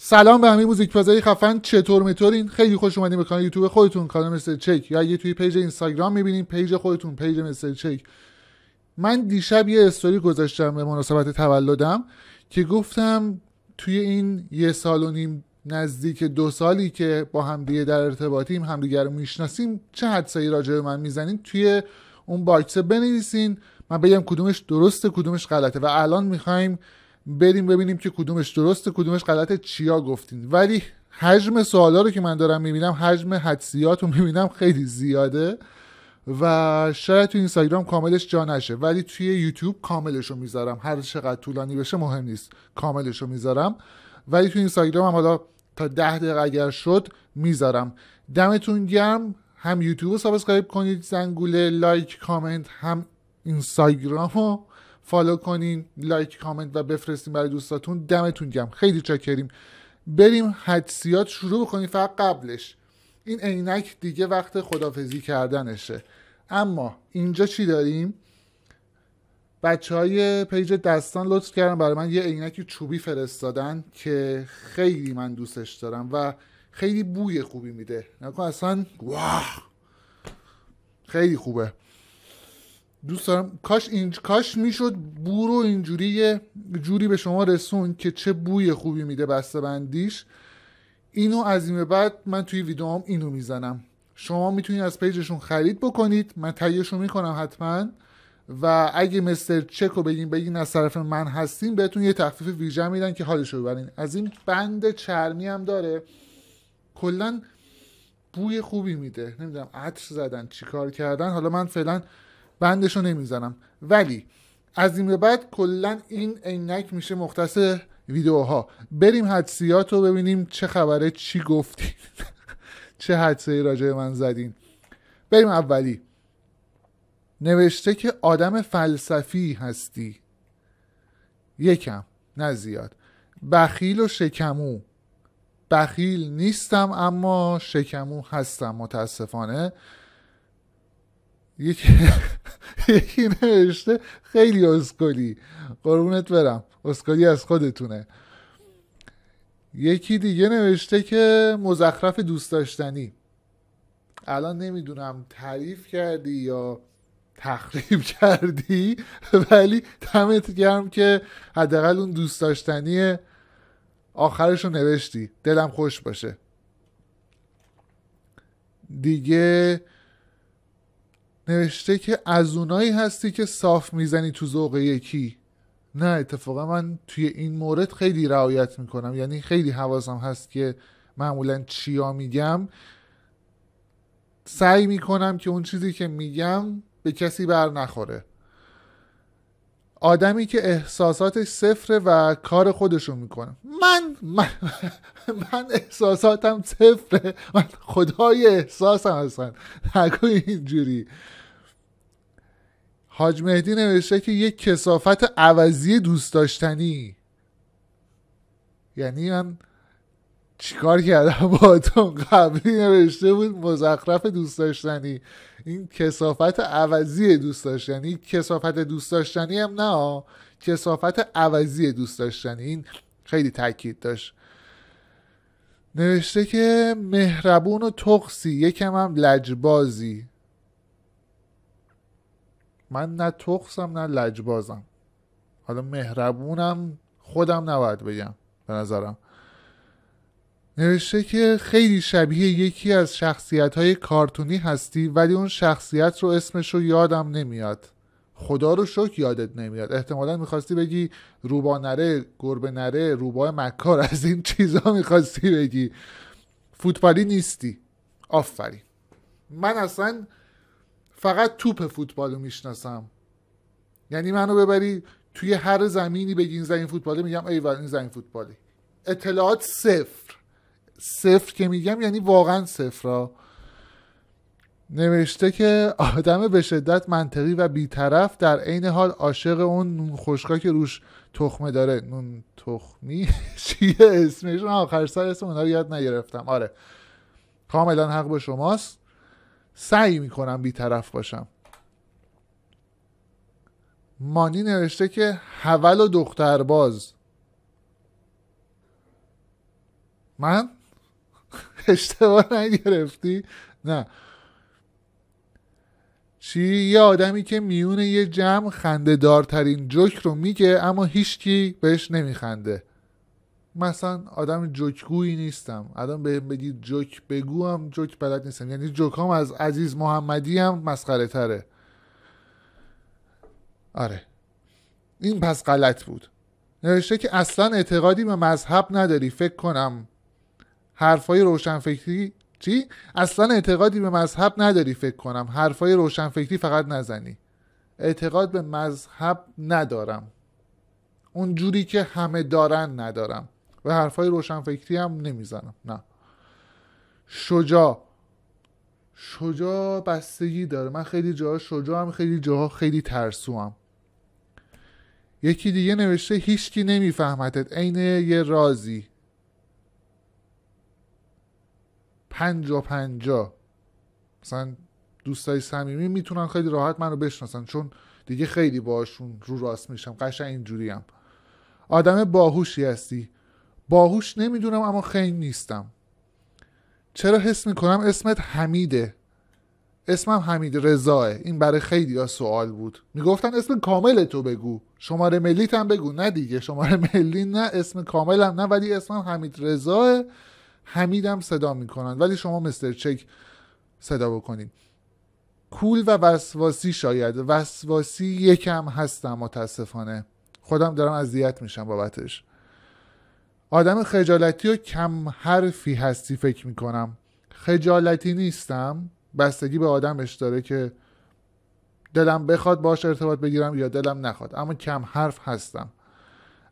سلام به همه موزیک پزای خفن چطور میتورین خیلی خوش اومدین به کانال یوتیوب خودتون کانال مثل چک یا اگه توی پیج اینستاگرام میبینین پیج خودتون پیج مثل چک من دیشب یه استوری گذاشتم به مناسبت تولدم که گفتم توی این یه سال و نیم نزدیک دو سالی که با همدیگه در ارتباطیم همدیگه رو میشناسیم چه حدسایی راجع به من میزنین توی اون باکسه بنویسین من بگم کدومش درسته کدومش غلطه و الان میخوایم بریم ببینیم که کدومش درسته کدومش غلطه چیا گفتین ولی حجم سوالا رو که من دارم میبینم حجم حدسیات رو میبینم خیلی زیاده و شاید تو اینستاگرام کاملش جا نشه ولی توی یوتیوب کاملش رو میذارم هر چقدر طولانی بشه مهم نیست کاملش رو میذارم ولی تو اینستاگرام هم حالا تا ده دقیقه اگر شد میذارم دمتون گرم هم یوتیوب رو سابسکرایب کنید زنگوله لایک کامنت هم اینستاگرام رو فالو کنین لایک کامنت و بفرستین برای دوستاتون دمتون گم خیلی چاکریم بریم حدسیات شروع کنیم فقط قبلش این عینک دیگه وقت خدافزی کردنشه اما اینجا چی داریم بچه های پیج دستان لطف کردن برای من یه عینک چوبی فرستادن که خیلی من دوستش دارم و خیلی بوی خوبی میده نکن اصلا واه خیلی خوبه دوست دارم کاش اینج کاش میشد بو رو اینجوری یه جوری به شما رسون که چه بوی خوبی میده بسته بندیش اینو از این بعد من توی ویدئوام اینو میزنم شما میتونید از پیجشون خرید بکنید من تهیهشو میکنم حتما و اگه مستر چکو بگین بگین از طرف من هستیم بهتون یه تخفیف ویژه میدن که حالش رو ببرین از این بند چرمی هم داره کلا بوی خوبی میده نمیدونم عطر زدن چیکار کردن حالا من فعلا بندش رو نمیزنم ولی از این به بعد کلا این عینک میشه مختص ویدیوها بریم حدسیات رو ببینیم چه خبره چی گفتین چه حدسه راجع من زدین بریم اولی نوشته که آدم فلسفی هستی یکم نه زیاد بخیل و شکمو بخیل نیستم اما شکمو هستم متاسفانه یکی یکی نوشته خیلی اسکلی قربونت برم اسکلی از خودتونه یکی دیگه نوشته که مزخرف دوست داشتنی الان نمیدونم تعریف کردی یا تخریب کردی ولی دمت گرم که حداقل اون دوست داشتنی آخرش رو نوشتی دلم خوش باشه دیگه نوشته که از اونایی هستی که صاف میزنی تو ذوق یکی نه اتفاقا من توی این مورد خیلی رعایت میکنم یعنی خیلی حواسم هست که معمولا چیا میگم سعی میکنم که اون چیزی که میگم به کسی بر نخوره آدمی که احساساتش صفره و کار خودشو میکنه من من من احساساتم صفره من خدای احساسم اصلا نگوی اینجوری حاج مهدی نوشته که یک کسافت عوضی دوست داشتنی یعنی من چیکار کردم با قبلی نوشته بود مزخرف دوست داشتنی این کسافت عوضی دوست داشتنی کسافت دوست داشتنی هم نه کسافت عوضی دوست داشتنی این خیلی تاکید داشت نوشته که مهربون و تقصی یکم هم لجبازی من نه تخصم نه لجبازم حالا مهربونم خودم نباید بگم به نظرم نوشته که خیلی شبیه یکی از شخصیت های کارتونی هستی ولی اون شخصیت رو اسمش رو یادم نمیاد خدا رو شک یادت نمیاد احتمالا میخواستی بگی روبا نره گربه نره روبا مکار از این چیزا میخواستی بگی فوتبالی نیستی آفرین من اصلا فقط توپ فوتبال رو میشناسم یعنی منو ببری توی هر زمینی بگی این زمین فوتباله میگم ایول این زمین اطلاعات صفر صفر که میگم یعنی واقعا صفر نوشته که آدم به شدت منطقی و بیطرف در عین حال عاشق اون نون خشکا که روش تخمه داره نون تخمی چیه اسمشون آخر سر اسم اونا رو یاد نگرفتم آره کاملا حق با شماست سعی میکنم بیطرف باشم مانی نوشته که حول و دخترباز من اشتباه نگرفتی نه چی یه آدمی که میونه یه جمع خنده دارترین جوک رو میگه اما هیچکی بهش نمیخنده مثلا آدم جوکگویی نیستم آدم به بگید جوک بگوم هم جوک بلد نیستم یعنی جوکام از عزیز محمدی هم مسخره تره آره این پس غلط بود نوشته که اصلا اعتقادی به مذهب نداری فکر کنم حرفای روشنفکری چی؟ اصلا اعتقادی به مذهب نداری فکر کنم حرفای روشنفکری فقط نزنی اعتقاد به مذهب ندارم اون جوری که همه دارن ندارم و حرفای فکری هم نمیزنم نه شجا شجا بستگی داره من خیلی جاها شجا هم خیلی جاها خیلی ترسو هم. یکی دیگه نوشته هیچکی نمیفهمدت عین یه رازی پنجا پنجا مثلا دوستای صمیمی میتونن خیلی راحت منو بشناسن چون دیگه خیلی باشون رو راست میشم اینجوری هم آدم باهوشی هستی باهوش نمیدونم اما خیلی نیستم چرا حس میکنم اسمت حمیده اسمم حمید رضاه این برای خیلی ها سوال بود میگفتن اسم کامل تو بگو شماره ملیت هم بگو نه دیگه شماره ملی نه اسم کاملم نه ولی اسمم حمید رضاه حمیدم صدا میکنن ولی شما مستر چک صدا بکنید کول و وسواسی شاید وسواسی یکم هستم متاسفانه خودم دارم اذیت میشم بابتش آدم خجالتی و کم حرفی هستی فکر میکنم خجالتی نیستم بستگی به آدمش داره که دلم بخواد باش ارتباط بگیرم یا دلم نخواد اما کم حرف هستم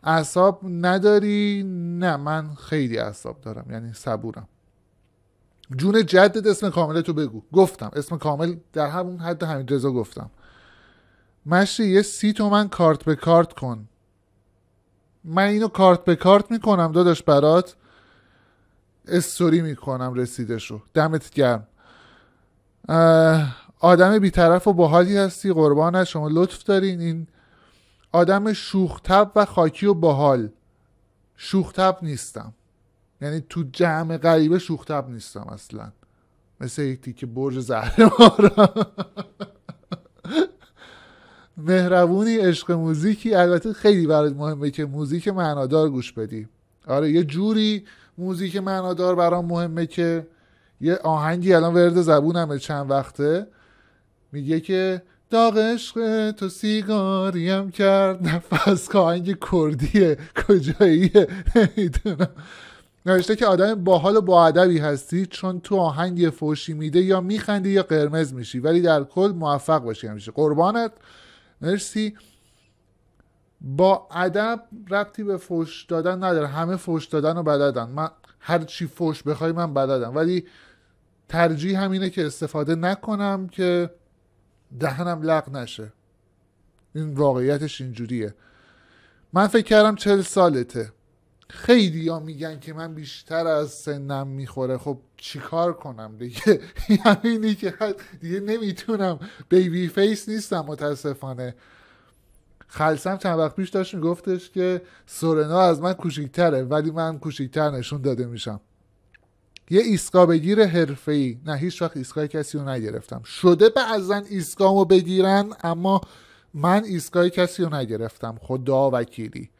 اعصاب نداری نه من خیلی اعصاب دارم یعنی صبورم جون جدد اسم کامل تو بگو گفتم اسم کامل در همون حد همین رضا گفتم مشری یه سی تومن کارت به کارت کن من اینو کارت به کارت میکنم دادش برات استوری میکنم کنم رو دمت گرم آدم بیطرف و باحالی هستی قربان شما لطف دارین این آدم شوختب و خاکی و باحال شوختب نیستم یعنی تو جمع غریبه شوختب نیستم اصلا مثل یک که برج زهر مارم مهربونی عشق موزیکی البته خیلی برات مهمه که موزیک معنادار گوش بدی آره یه جوری موزیک معنادار برام مهمه که یه آهنگی الان ورد زبونمه چند وقته میگه که داغ عشق تو سیگاریم کرد نفس که آهنگ کردیه کجاییه نمیدونم نوشته که آدم باحال و باادبی هستی چون تو آهنگ فوشی میده یا میخندی یا قرمز میشی ولی در کل موفق باشی همیشه قربانت مرسی با ادب ربطی به فوش دادن نداره همه فوش دادن و بلدن من هر چی فوش بخوای من بلدم ولی ترجیح همینه که استفاده نکنم که دهنم لغ نشه این واقعیتش اینجوریه من فکر کردم چل سالته خیلی ها میگن که من بیشتر از سنم میخوره خب چیکار کنم دیگه یعنی که دیگه نمیتونم بیبی فیس نیستم متاسفانه خلصم چند وقت پیش داشت میگفتش که سورنا از من کوچیکتره ولی من کوچیکتر نشون داده میشم یه ایسکا بگیر حرفه ای نه هیچ وقت ایسکای کسی رو نگرفتم شده بعضا رو بگیرن اما من ایسکای کسی رو نگرفتم خدا وکیلی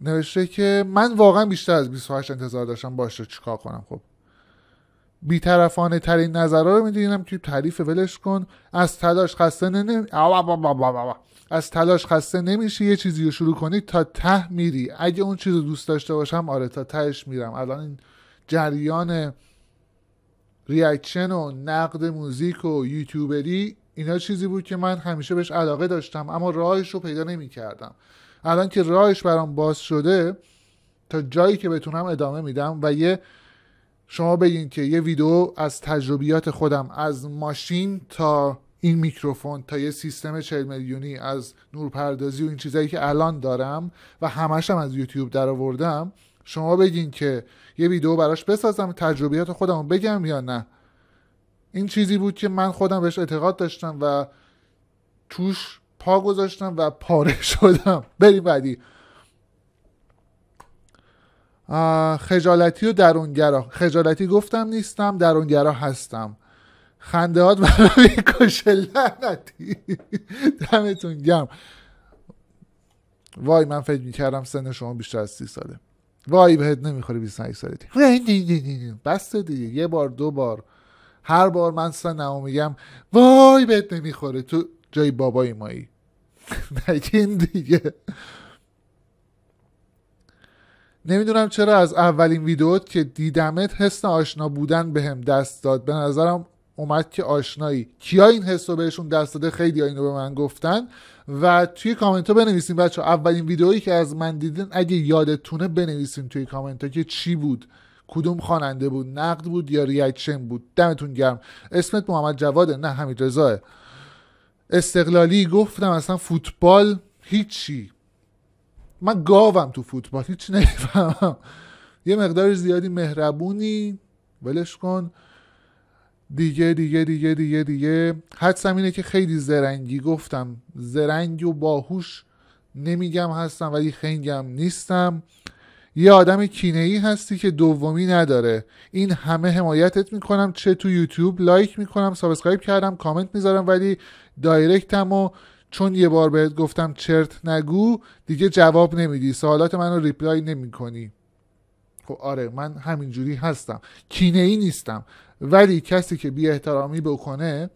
نوشته که من واقعا بیشتر از 28 انتظار داشتم باشه چیکار کنم خب بیطرفانه ترین نظرها رو میدونم که تعریف ولش کن از تلاش خسته نمی... از تلاش خسته نمیشی یه چیزی رو شروع کنی تا ته میری اگه اون چیز رو دوست داشته باشم آره تا تهش میرم الان این جریان ریاکشن و نقد موزیک و یوتیوبری اینا چیزی بود که من همیشه بهش علاقه داشتم اما راهش رو پیدا نمیکردم الان که راهش برام باز شده تا جایی که بتونم ادامه میدم و یه شما بگین که یه ویدیو از تجربیات خودم از ماشین تا این میکروفون تا یه سیستم چهل میلیونی از نورپردازی و این چیزایی که الان دارم و همشم از یوتیوب درآوردم شما بگین که یه ویدیو براش بسازم تجربیات خودم بگم یا نه این چیزی بود که من خودم بهش اعتقاد داشتم و توش پا گذاشتم و پاره شدم بریم بعدی خجالتی و درونگرا خجالتی گفتم نیستم درونگرا هستم خنده هات برای کش لعنتی دمتون گم وای من فکر میکردم سن شما بیشتر از سی ساله وای بهت نمیخوره 28 سالتی بسته دیگه یه بار دو بار هر بار من سنمو میگم وای بهت نمیخوره تو جای بابای مایی مگه این دیگه نمیدونم چرا از اولین ویدیوت که دیدمت حس آشنا بودن بهم هم دست داد به نظرم اومد که آشنایی کیا این حس رو بهشون دست داده خیلی اینو به من گفتن و توی کامنت ها بنویسیم بچه اولین ویدئویی که از من دیدن اگه یادتونه بنویسیم توی کامنت ها که چی بود کدوم خواننده بود نقد بود یا ریاکشن بود دمتون گرم اسمت محمد جواده نه حمید رضاه استقلالی گفتم اصلا فوتبال هیچی من گاوم تو فوتبال هیچ نمیفهمم یه مقدار زیادی مهربونی ولش کن دیگه دیگه دیگه دیگه دیگه حدسم اینه که خیلی زرنگی گفتم زرنگ و باهوش نمیگم هستم ولی خنگم نیستم یه آدم کینه ای هستی که دومی نداره این همه حمایتت میکنم چه تو یوتیوب لایک میکنم سابسکرایب کردم کامنت میذارم ولی دایرکتم و چون یه بار بهت گفتم چرت نگو دیگه جواب نمیدی سوالات منو ریپلای نمیکنی خب آره من همینجوری هستم کینه ای نیستم ولی کسی که بی احترامی بکنه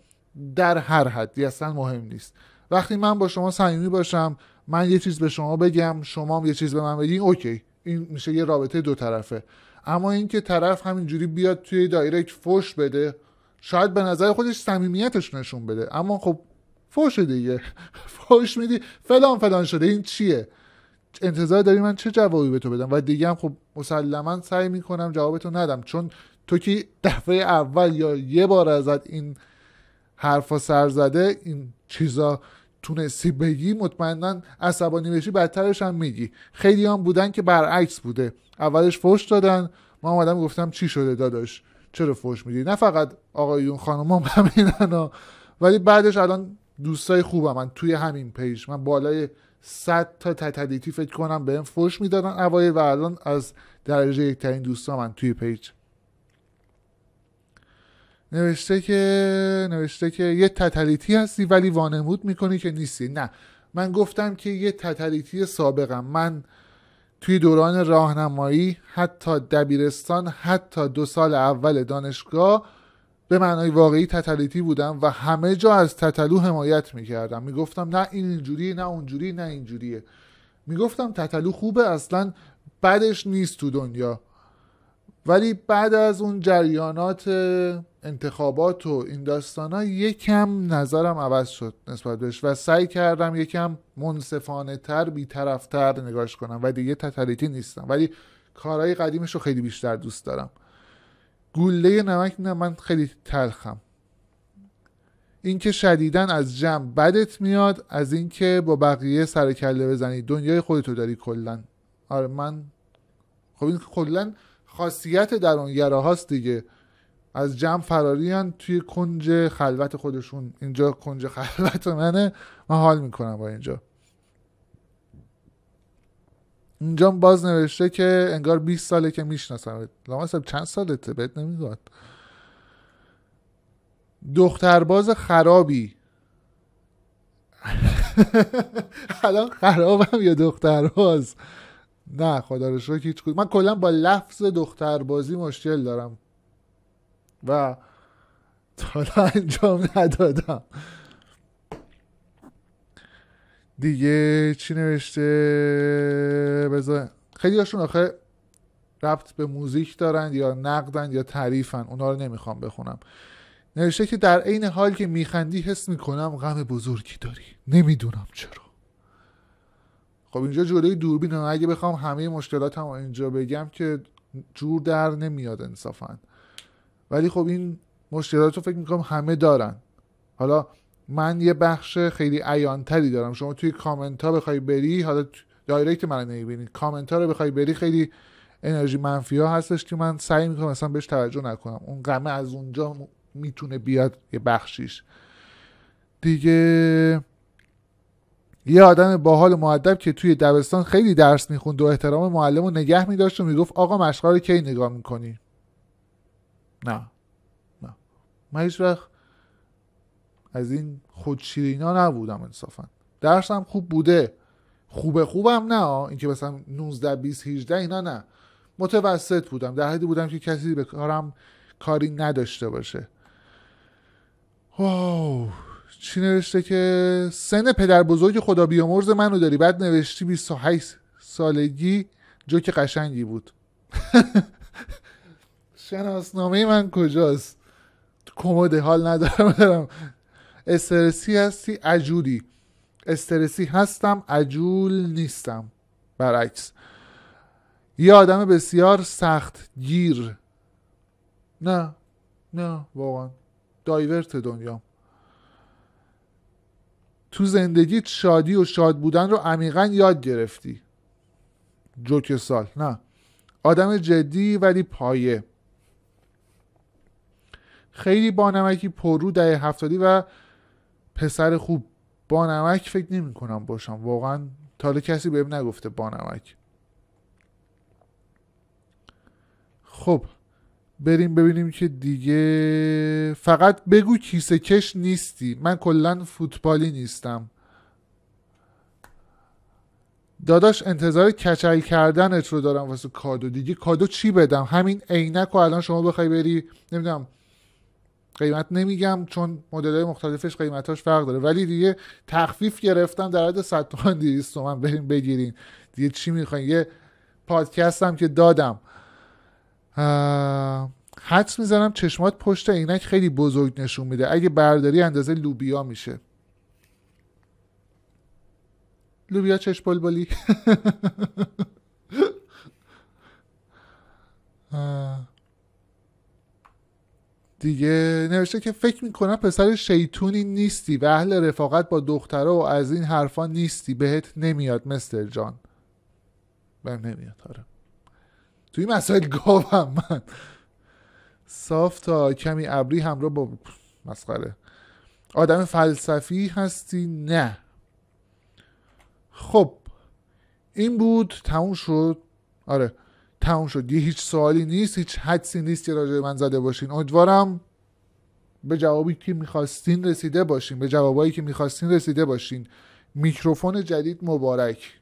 در هر حدی اصلا مهم نیست وقتی من با شما صمیمی باشم من یه چیز به شما بگم شما یه چیز به من بگین اوکی این میشه یه رابطه دو طرفه اما اینکه طرف همینجوری بیاد توی دایرکت فوش بده شاید به نظر خودش صمیمیتش نشون بده اما خب فوش دیگه فوش میدی فلان فلان شده این چیه انتظار داری من چه جوابی به تو بدم و دیگه هم خب مسلما سعی میکنم جوابتو ندم چون تو که دفعه اول یا یه بار ازت این حرفا سر زده این چیزا تونستی بگی مطمئنا عصبانی بشی بدترش هم میگی خیلی هم بودن که برعکس بوده اولش فوش دادن ما آمدم گفتم چی شده داداش چرا فوش میدی نه فقط آقایون خانم هم همینن ولی بعدش الان دوستای خوبم من توی همین پیج من بالای 100 تا تتلیتی فکر کنم بهم فوش میدادن اوایل و الان از درجه یکترین دوستان من توی پیج نوشته که نوشته که یه تتلیتی هستی ولی وانمود میکنی که نیستی نه من گفتم که یه تتلیتی سابقم من توی دوران راهنمایی حتی دبیرستان حتی دو سال اول دانشگاه به معنای واقعی تتلیتی بودم و همه جا از تتلو حمایت میکردم میگفتم نه این اینجوری نه اونجوری نه اینجوریه میگفتم تتلو خوبه اصلا بدش نیست تو دنیا ولی بعد از اون جریانات انتخابات و این داستان ها یکم نظرم عوض شد نسبت بهش و سعی کردم یکم منصفانه تر بیطرف تر نگاش کنم و دیگه تتریتی نیستم ولی کارهای قدیمش رو خیلی بیشتر دوست دارم گله نمک نه من خیلی تلخم اینکه شدیدن از جمع بدت میاد از اینکه با بقیه سر کله بزنی دنیای خودتو داری کلا آره من خب این کلا خاصیت درونگراهاست دیگه از جمع فراری هن توی کنج خلوت خودشون اینجا کنج خلوت منه من حال میکنم با اینجا اینجا باز نوشته که انگار 20 ساله که میشناسم لامصب چند سالته بهت نمیگاد دخترباز خرابی الان خرابم یا دخترباز نه خدا رو شکر هیچ من کلا با لفظ دختربازی مشکل دارم و حالا انجام ندادم دیگه چی نوشته بذار خیلی هاشون آخه ربط به موزیک دارند یا نقدن یا تعریفن اونا رو نمیخوام بخونم نوشته که در عین حال که میخندی حس میکنم غم بزرگی داری نمیدونم چرا خب اینجا جلوی دوربین اگه بخوام همه مشکلاتم هم اینجا بگم که جور در نمیاد انصافا ولی خب این مشکلات رو فکر میکنم همه دارن حالا من یه بخش خیلی عیانتری دارم شما توی کامنت ها بخوای بری حالا دایرکت من نمیبینی کامنت ها رو بخوای بری خیلی انرژی منفی ها هستش که من سعی میکنم اصلا بهش توجه نکنم اون قمه از اونجا میتونه بیاد یه بخشیش دیگه یه آدم باحال معدب که توی دبستان خیلی درس میخوند و احترام معلم رو نگه میداشت و میگفت آقا مشغل کی نگاه میکنی نه نه من هیچ وقت از این خودشیرینا نبودم انصافا درسم خوب بوده خوبه خوبم نه اینکه مثلا 19 20 18 اینا نه متوسط بودم در حدی بودم که کسی به کارم کاری نداشته باشه اوه چی نوشته که سن پدر بزرگ خدا بیامرز منو داری بعد نوشتی 28 سالگی جوک که قشنگی بود شناسنامه من کجاست کموده حال ندارم دارم استرسی هستی عجولی استرسی هستم عجول نیستم برعکس یه آدم بسیار سخت گیر نه نه واقعا دایورت دنیا تو زندگیت شادی و شاد بودن رو عمیقا یاد گرفتی جوک سال نه آدم جدی ولی پایه خیلی بانمکی پرو دهه هفتادی و پسر خوب بانمک فکر نمی کنم باشم واقعا تا کسی بهم نگفته بانمک خب بریم ببینیم که دیگه فقط بگو کیسه کش نیستی من کلا فوتبالی نیستم داداش انتظار کچل کردنت رو دارم واسه کادو دیگه کادو چی بدم همین عینک و الان شما بخوای بری نمیدونم قیمت نمیگم چون مدل های مختلفش قیمتاش فرق داره ولی دیگه تخفیف گرفتم در حد 100 تومن 200 تومن بریم بگیرین دیگه چی میخواین یه پادکست هم که دادم حدس میزنم چشمات پشت عینک خیلی بزرگ نشون میده اگه برداری اندازه لوبیا میشه لوبیا چشم بلبلی دیگه نوشته که فکر میکنم پسر شیطونی نیستی و اهل رفاقت با دختره و از این حرفا نیستی بهت نمیاد مستر جان بهم نمیاد آره توی مسائل گاوم من صاف تا کمی ابری همراه با مسخره آدم فلسفی هستی نه خب این بود تموم شد آره تموم شد یه هیچ سوالی نیست هیچ حدسی نیست که راجع من زده باشین امیدوارم به جوابی که میخواستین رسیده باشین به جوابایی که میخواستین رسیده باشین میکروفون جدید مبارک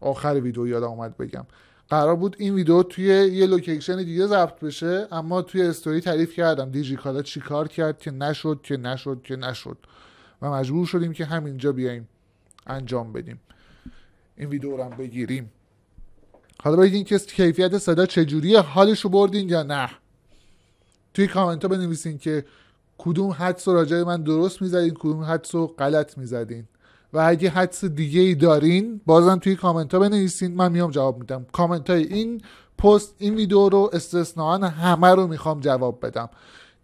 آخر ویدیو یاد اومد بگم قرار بود این ویدیو توی یه لوکیشن دیگه ضبط بشه اما توی استوری تعریف کردم دیجی کالا چیکار کرد که نشد که نشد که نشد و مجبور شدیم که همینجا بیایم انجام بدیم این ویدیو رو هم بگیریم حالا بگین که کیفیت صدا چجوریه حالش رو بردین یا نه توی کامنت ها بنویسین که کدوم حدس و راجعه من درست میزدین کدوم حدس و غلط میزدین و اگه حدس دیگه ای دارین بازم توی کامنت ها بنویسین من میام جواب میدم کامنت های این پست این ویدیو رو استثنان همه رو میخوام جواب بدم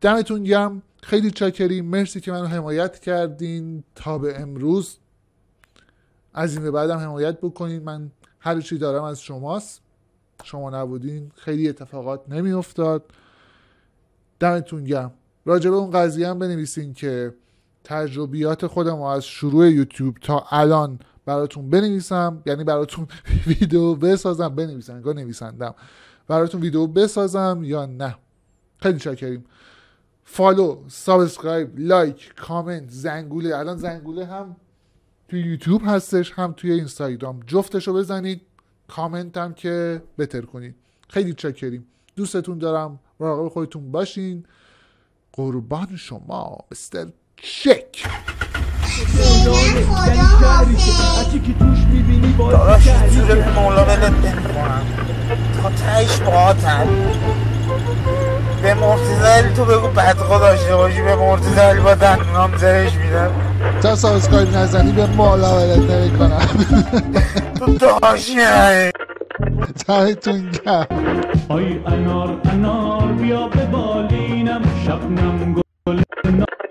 دمتون گرم خیلی چاکری مرسی که منو حمایت کردین تا به امروز از این به بعدم حمایت بکنین من هر چی دارم از شماست شما نبودین خیلی اتفاقات نمیافتاد دمتون گم. راجبه به اون قضیه هم بنویسین که تجربیات خودم از شروع یوتیوب تا الان براتون بنویسم یعنی براتون ویدیو بسازم بنویسم انگار نویسندم براتون ویدیو بسازم یا نه خیلی شکریم فالو سابسکرایب لایک کامنت زنگوله الان زنگوله هم توی یوتیوب هستش هم توی اینستاگرام جفتش رو بزنید کامنت هم که بتر کنید خیلی چکریم دوستتون دارم مراقب خودتون باشین قربان شما استر چک تا خب به مرتزل تو بگو بد خدا شده باشی به مرتزل با دندونام زرش میدم تا سابسکرایب نزنی به مالا ولت نمیکنم داشه این گم آی انار انار بیا به بالینم شبنم گل